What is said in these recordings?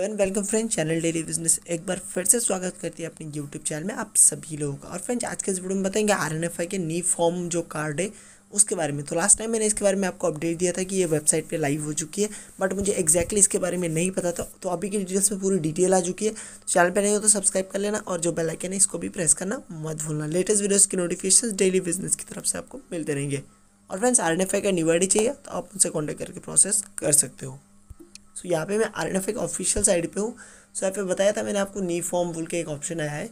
and welcome friend channel daily business एक बार फिर से स्वागत करती है अपने यूट्यूब चैनल में आप सभी लोगों का और फ्रेंड्स आज के इस वीडियो में बताएंगे आर एन एफ आई के नी फॉर्म जो कार्ड है उसके बारे में तो लास्ट टाइम मैंने इसके बारे में आपको अपडेट दिया था कि ये वेबसाइट पे लाइव हो चुकी है बट मुझे एक्जैक्टली exactly इसके बारे में नहीं पता था तो अभी की डिटेल्स में पूरी डिटेल आ चुकी है तो चैनल पे नहीं हो तो सब्सक्राइब कर लेना और जो बेल आइकन है इसको भी प्रेस करना मत भूलना लेटेस्ट वीडियोज़ की नोटिफिकेशन डेली बिजनेस की तरफ से आपको मिलते रहेंगे और friends R N F I का न्यू आई चाहिए तो आप उनसे कॉन्टैक्ट करके प्रोसेस कर सकते हो सो तो यहाँ पे मैं आर एन एफ एक ऑफिशियल साइड पे हूँ सो यहाँ पे बताया था मैंने आपको नी फॉर्म बोल के एक ऑप्शन आया है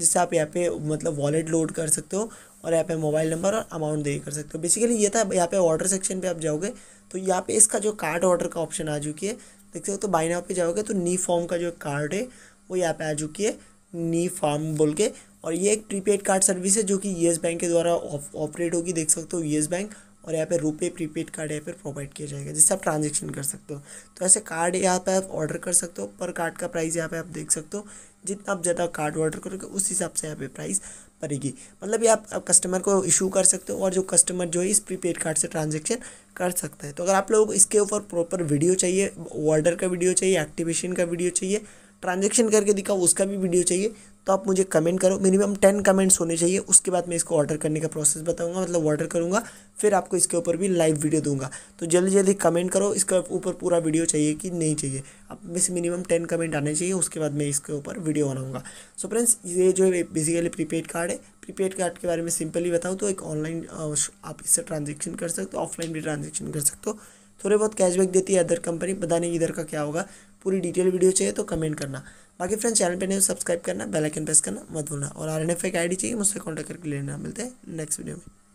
जिससे आप यहाँ पे मतलब वॉलेट लोड कर सकते हो और यहाँ पे मोबाइल नंबर और अमाउंट दे कर सकते हो बेसिकली ये था यहाँ पे ऑर्डर सेक्शन पे आप जाओगे तो यहाँ पे इसका जो कार्ड ऑर्डर का ऑप्शन आ चुकी है देख सकते हो तो बाई नाव पर जाओगे तो नी फॉर्म का जो कार्ड है वो यहाँ पर आ चुकी है नी फॉर्म बोल के और ये एक प्रीपेड कार्ड सर्विस है जो कि येस बैंक के द्वारा ऑपरेट होगी देख सकते हो येस बैंक और यहाँ पे रुपए प्रीपेड कार्ड यहाँ पर प्रोवाइड किया जाएगा जिससे आप ट्रांजेक्शन कर सकते हो तो ऐसे कार्ड यहाँ पे आप ऑर्डर कर सकते हो पर कार्ड का प्राइस यहाँ पे आप देख सकते हो जितना आप ज़्यादा कार्ड ऑर्डर करोगे उस हिसाब से यहाँ पे प्राइस पड़ेगी मतलब ये आप, आप कस्टमर को इशू कर सकते हो और जो कस्टमर जो है इस प्रीपेड कार्ड से ट्रांजेक्शन कर सकता है तो अगर आप लोग इसके ऊपर प्रॉपर वीडियो चाहिए ऑर्डर का वीडियो चाहिए एक्टिवेशन का वीडियो चाहिए ट्रांजेक्शन करके दिखाओ उसका भी वीडियो चाहिए तो आप मुझे कमेंट करो मिनिमम टेन कमेंट्स होने चाहिए उसके बाद मैं इसको ऑर्डर करने का प्रोसेस बताऊंगा मतलब ऑर्डर करूंगा फिर आपको इसके ऊपर भी लाइव वीडियो दूंगा तो जल्दी जल्दी कमेंट करो इसके ऊपर पूरा वीडियो चाहिए कि नहीं चाहिए आप में से मिनिमम टेन कमेंट आने चाहिए उसके बाद मैं इसके ऊपर वीडियो बनाऊँगा सो फ्रेंड्स ये जो है बेसिकली प्रीपेड कार्ड है प्रीपेड कार्ड के बारे में सिंपली बताऊँ तो एक ऑनलाइन आप इससे ट्रांजेक्शन कर सकते हो ऑफलाइन भी ट्रांजेक्शन कर सकते हो थोड़े बहुत कैशबैक देती है अदर कंपनी पता नहीं इधर का क्या होगा पूरी डिटेल वीडियो चाहिए तो कमेंट करना बाकी फ्रेंड्स चैनल पे नहीं सब्सक्राइब करना बेल आइकन प्रेस करना मत भूलना और R N F I D चाहिए मुझसे कॉन्टैक्ट करके लेना मिलते हैं नेक्स्ट वीडियो में